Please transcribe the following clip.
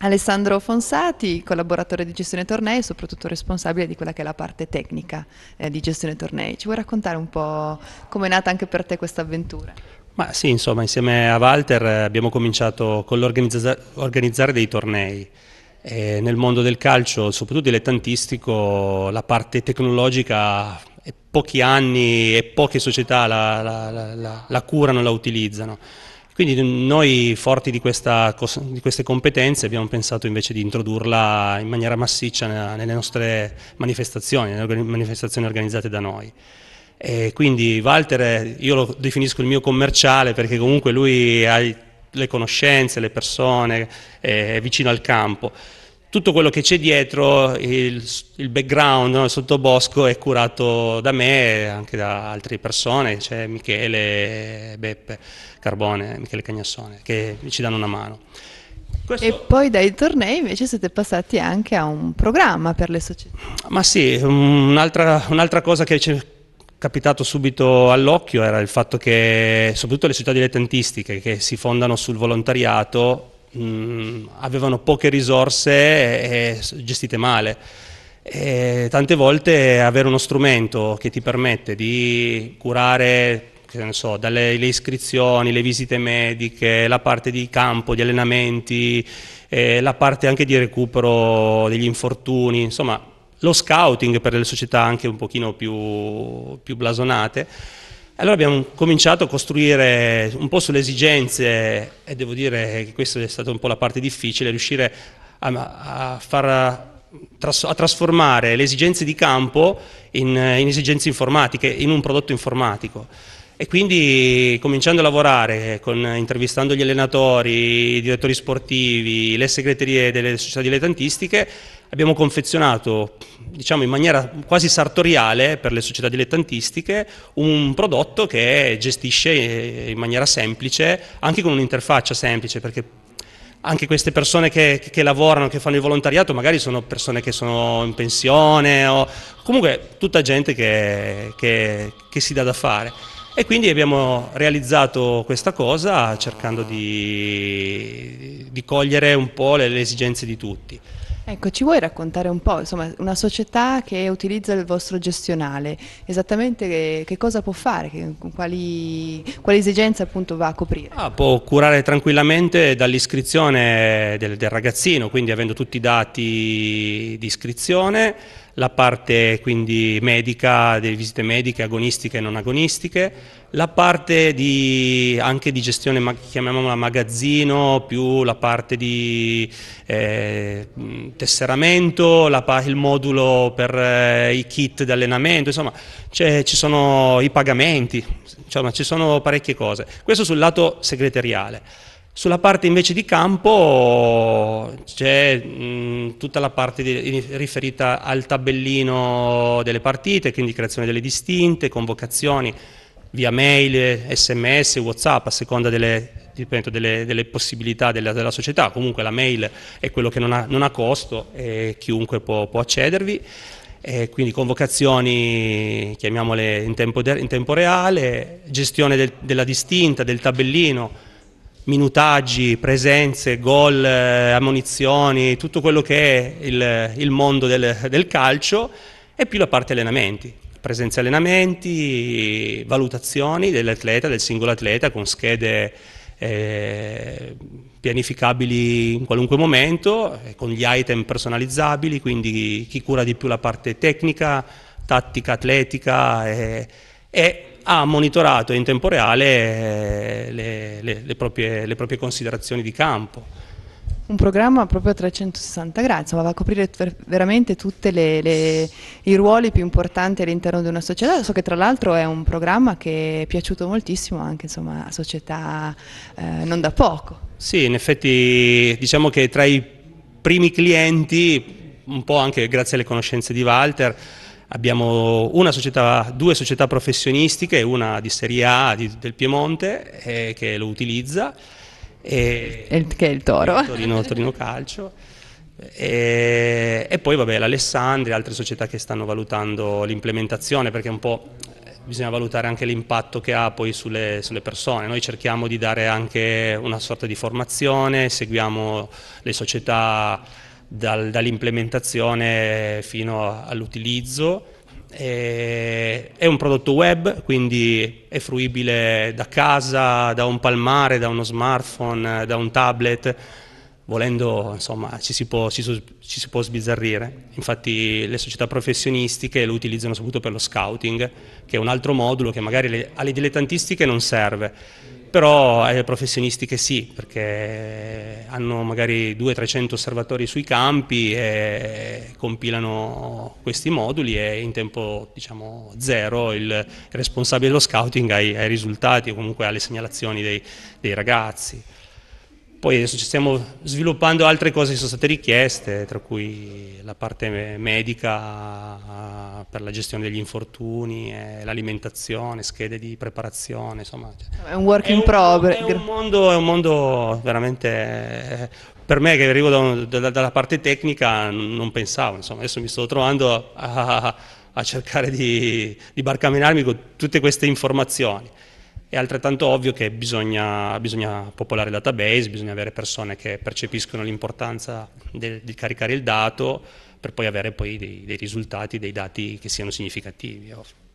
Alessandro Fonsati, collaboratore di gestione tornei e soprattutto responsabile di quella che è la parte tecnica eh, di gestione tornei. Ci vuoi raccontare un po' come è nata anche per te questa avventura? Ma sì, insomma, insieme a Walter eh, abbiamo cominciato con l'organizzare dei tornei. E nel mondo del calcio, soprattutto dilettantistico, la parte tecnologica pochi anni e poche società la, la, la, la curano, la utilizzano. Quindi noi, forti di, questa, di, queste competenze, abbiamo pensato invece di introdurla in maniera massiccia nelle nostre manifestazioni, nelle manifestazioni organizzate da noi. E quindi Walter, io lo definisco il mio commerciale perché comunque lui ha le conoscenze, le persone, è vicino al campo tutto quello che c'è dietro, il, il background, no, il sottobosco è curato da me e anche da altre persone, c'è Michele, Beppe Carbone, Michele Cagnassone, che ci danno una mano. Questo... E poi dai tornei invece siete passati anche a un programma per le società. Ma sì, un'altra, un'altra cosa che ci è capitato subito all'occhio era il fatto che soprattutto le società dilettantistiche che si fondano sul volontariato mh, mm, avevano poche risorse e, e gestite male. E tante volte avere uno strumento che ti permette di curare che ne So, dalle iscrizioni, le visite mediche, la parte di campo, di allenamenti, eh, la parte anche di recupero degli infortuni, insomma lo scouting per le società anche un pochino più, più blasonate allora abbiamo cominciato a costruire un po' sulle esigenze e devo dire che questa è stata un po' la parte difficile, riuscire a, a, far, a trasformare le esigenze di campo in, in esigenze informatiche, in un prodotto informatico. E quindi cominciando a lavorare, con, intervistando gli allenatori, i direttori sportivi, le segreterie delle società dilettantistiche, abbiamo confezionato diciamo in maniera quasi sartoriale per le società dilettantistiche un prodotto che gestisce eh, in maniera semplice, anche con un'interfaccia semplice, perché anche queste persone che, che, lavorano, che fanno il volontariato, magari sono persone che sono in pensione o comunque tutta gente che, che, che si dà da fare. E quindi abbiamo realizzato questa cosa cercando di, di cogliere un po' le, le esigenze di tutti. Ecco, ci vuoi raccontare un po', insomma, una società che utilizza il vostro gestionale, esattamente che, che cosa può fare, che, quali, quali esigenze appunto va a coprire? Ah, può curare tranquillamente dall'iscrizione del, del ragazzino, quindi avendo tutti i dati di iscrizione, la parte quindi medica, delle visite mediche agonistiche e non agonistiche, la parte di, anche di gestione, chiamiamola magazzino, più la parte di eh, tesseramento, la, il modulo per eh, i kit di allenamento, insomma ci sono i pagamenti, insomma ci sono parecchie cose. Questo sul lato segreteriale. Sulla parte invece di campo c'è mm, tutta la parte di, riferita al tabellino delle partite, quindi creazione delle distinte, convocazioni via mail, sms, whatsapp a seconda delle, ripeto, delle, delle possibilità della, della, società. Comunque la mail è quello che non ha, non ha costo e chiunque può, può accedervi. E quindi convocazioni, chiamiamole in tempo, de, in tempo reale, gestione del, della distinta, del tabellino minutaggi, presenze, gol, eh, ammonizioni, tutto quello che è il, il mondo del, del calcio e più la parte allenamenti, presenze allenamenti, valutazioni dell'atleta, del singolo atleta con schede eh, pianificabili in qualunque momento, eh, con gli item personalizzabili, quindi chi cura di più la parte tecnica, tattica, atletica eh, e ha monitorato in tempo reale eh, le, le, le, proprie, le proprie considerazioni di campo un programma proprio a 360 gradi, insomma va a coprire veramente tutti i ruoli più importanti all'interno di una società, so che tra l'altro è un programma che è piaciuto moltissimo anche insomma, a società eh, non da poco. Sì, in effetti diciamo che tra i primi clienti, un po' anche grazie alle conoscenze di Walter, Abbiamo società, due società professionistiche, una di Serie A di, del Piemonte eh, che lo utilizza. E, il, che è il Toro. Il Torino, Torino Calcio. E, e, poi vabbè l'Alessandria, altre società che stanno valutando l'implementazione perché un po' eh, bisogna valutare anche l'impatto che ha poi sulle, sulle, persone. Noi cerchiamo di dare anche una sorta di formazione, seguiamo le società dal, dall'implementazione fino all'utilizzo. È un prodotto web, quindi è fruibile da casa, da un palmare, da uno smartphone, da un tablet. Volendo, insomma, ci si, può, ci, ci si può sbizzarrire. Infatti le società professionistiche lo utilizzano soprattutto per lo scouting, che è un altro modulo che magari alle dilettantistiche non serve però ai professionisti che sì, perché hanno magari 200-300 osservatori sui campi e compilano questi moduli e in tempo diciamo zero il responsabile dello scouting ha i risultati o comunque ha le segnalazioni dei, dei ragazzi. Poi adesso ci stiamo sviluppando altre cose che sono state richieste, tra cui la parte medica ah, per la gestione degli infortuni, eh, l'alimentazione, schede di preparazione, insomma. Cioè è un work in progress. È, è, un mondo veramente... Eh, per me che arrivo da un, da, dalla parte tecnica non pensavo, insomma, adesso mi sto trovando a, a cercare di, di barcamenarmi con tutte queste informazioni. È altrettanto ovvio che bisogna, bisogna popolare il database, bisogna avere persone che percepiscono l'importanza di caricare il dato per poi avere poi dei, dei risultati, dei dati che siano significativi. Ovvio.